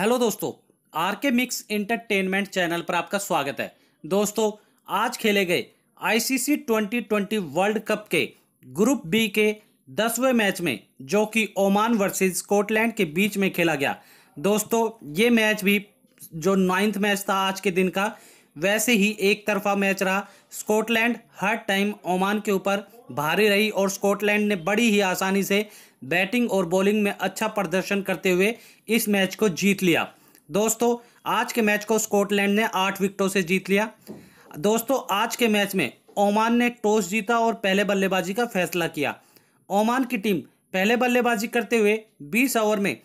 hello दोस्तों are के mix entertainment channel पर आपका स्वागत है दोस्तों आज खेले गए आईसीसी 2020 वर्ल्ड कप के ग्रुप बी के दसवें मैच में जो कि ओमान वर्सेस स्कॉटलैंड के बीच में खेला गया दोस्तों ये मैच भी जो नाइन्थ मैच था आज के दिन का वैसे ही एक तरफा मैच रहा स्कॉटलैंड हर टाइम ओमान के ऊपर भारी रही और स्कॉटलैंड ने बड़ी ही आसानी से बैटिंग और बॉलिंग में अच्छा प्रदर्शन करते हुए इस मैच को जीत लिया दोस्तों आज के मैच को स्कॉटलैंड ने आठ विकेटों से जीत लिया दोस्तों आज के मैच में ओमान ने टॉस जीता और पहले बल्लेबाजी का फैसला किया ओमान की टीम पहले बल्लेबाजी करते हुए 20 ओवर में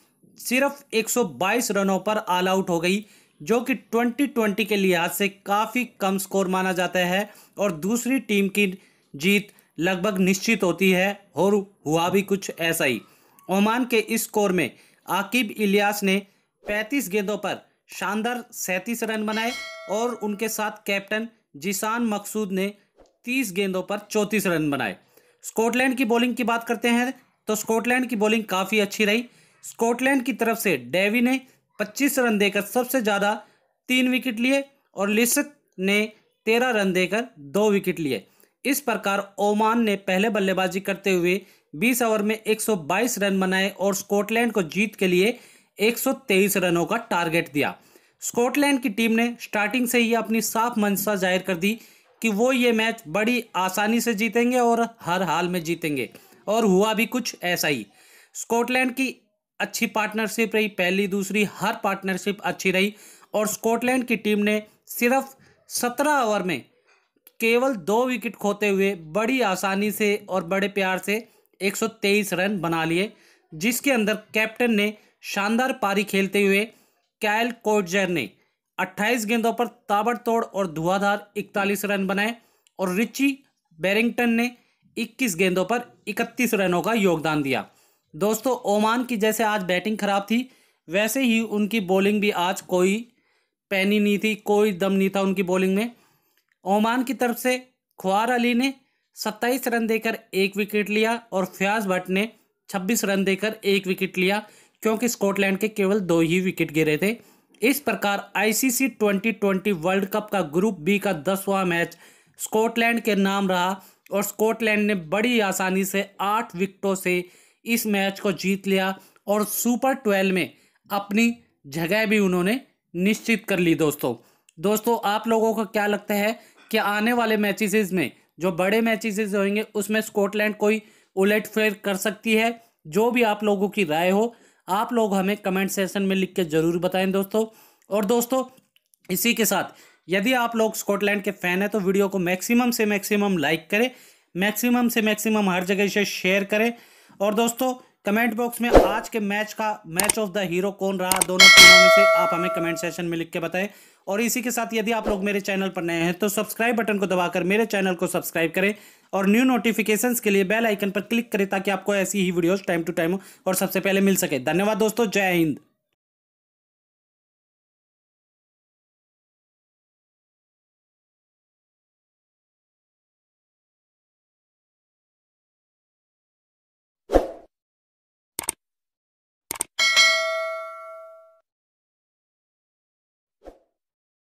सिर्फ 122 रनों पर ऑल आउट हो गई जो कि 2020 के लिहाज से काफ़ी कम स्कोर माना जाता है और दूसरी टीम की जीत लगभग निश्चित होती है और हुआ भी कुछ ऐसा ही ओमान के इस स्कोर में आकिब इलियास ने 35 गेंदों पर शानदार सैंतीस रन बनाए और उनके साथ कैप्टन जिसान मकसूद ने 30 गेंदों पर 34 रन बनाए स्कॉटलैंड की बॉलिंग की बात करते हैं तो स्कॉटलैंड की बॉलिंग काफ़ी अच्छी रही स्कॉटलैंड की तरफ से डेवी ने 25 रन देकर सबसे ज़्यादा तीन विकेट लिए और लिसक ने तेरह रन देकर दो विकेट लिए इस प्रकार ओमान ने पहले बल्लेबाजी करते हुए 20 ओवर में 122 रन बनाए और स्कॉटलैंड को जीत के लिए 123 रनों का टारगेट दिया स्कॉटलैंड की टीम ने स्टार्टिंग से ही अपनी साफ मंशा जाहिर कर दी कि वो ये मैच बड़ी आसानी से जीतेंगे और हर हाल में जीतेंगे और हुआ भी कुछ ऐसा ही स्कॉटलैंड की अच्छी पार्टनरशिप रही पहली दूसरी हर पार्टनरशिप अच्छी रही और स्कॉटलैंड की टीम ने सिर्फ सत्रह ओवर में केवल दो विकेट खोते हुए बड़ी आसानी से और बड़े प्यार से 123 रन बना लिए जिसके अंदर कैप्टन ने शानदार पारी खेलते हुए कैल कोटजर ने 28 गेंदों पर ताबड़तोड़ और धुआंधार 41 रन बनाए और रिची बैरिंगटन ने 21 गेंदों पर 31 रनों का योगदान दिया दोस्तों ओमान की जैसे आज बैटिंग खराब थी वैसे ही उनकी बॉलिंग भी आज कोई पैनी नहीं थी कोई दम नहीं था उनकी बॉलिंग में ओमान की तरफ से ख्वार अली ने 27 रन देकर एक विकेट लिया और फ्याज भट्ट ने 26 रन देकर एक विकेट लिया क्योंकि स्कॉटलैंड के केवल दो ही विकेट गिरे थे इस प्रकार आईसीसी 2020 वर्ल्ड कप का ग्रुप बी का दसवां मैच स्कॉटलैंड के नाम रहा और स्कॉटलैंड ने बड़ी आसानी से आठ विकेटों से इस मैच को जीत लिया और सुपर ट्वेल्व में अपनी जगह भी उन्होंने निश्चित कर ली दोस्तों दोस्तों आप लोगों को क्या लगता है कि आने वाले मैचेसेस में जो बड़े मैचेसेस होंगे उसमें स्कॉटलैंड कोई उलट फेर कर सकती है जो भी आप लोगों की राय हो आप लोग हमें कमेंट सेशन में लिख के ज़रूर बताएं दोस्तों और दोस्तों इसी के साथ यदि आप लोग स्कॉटलैंड के फ़ैन हैं तो वीडियो को मैक्सिमम से मैक्सिमम लाइक करें मैक्सिमम से मैक्सिमम हर जगह से शेयर करें और दोस्तों कमेंट बॉक्स में आज के मैच का मैच ऑफ द हीरो कौन रहा दोनों टीमों में से आप हमें कमेंट सेशन में लिख के बताएं और इसी के साथ यदि आप लोग मेरे चैनल पर नए हैं तो सब्सक्राइब बटन को दबाकर मेरे चैनल को सब्सक्राइब करें और न्यू नोटिफिकेशन के लिए बेल आइकन पर क्लिक करें ताकि आपको ऐसी ही वीडियो टाइम टू टाइम और सबसे पहले मिल सके धन्यवाद दोस्तों जय हिंद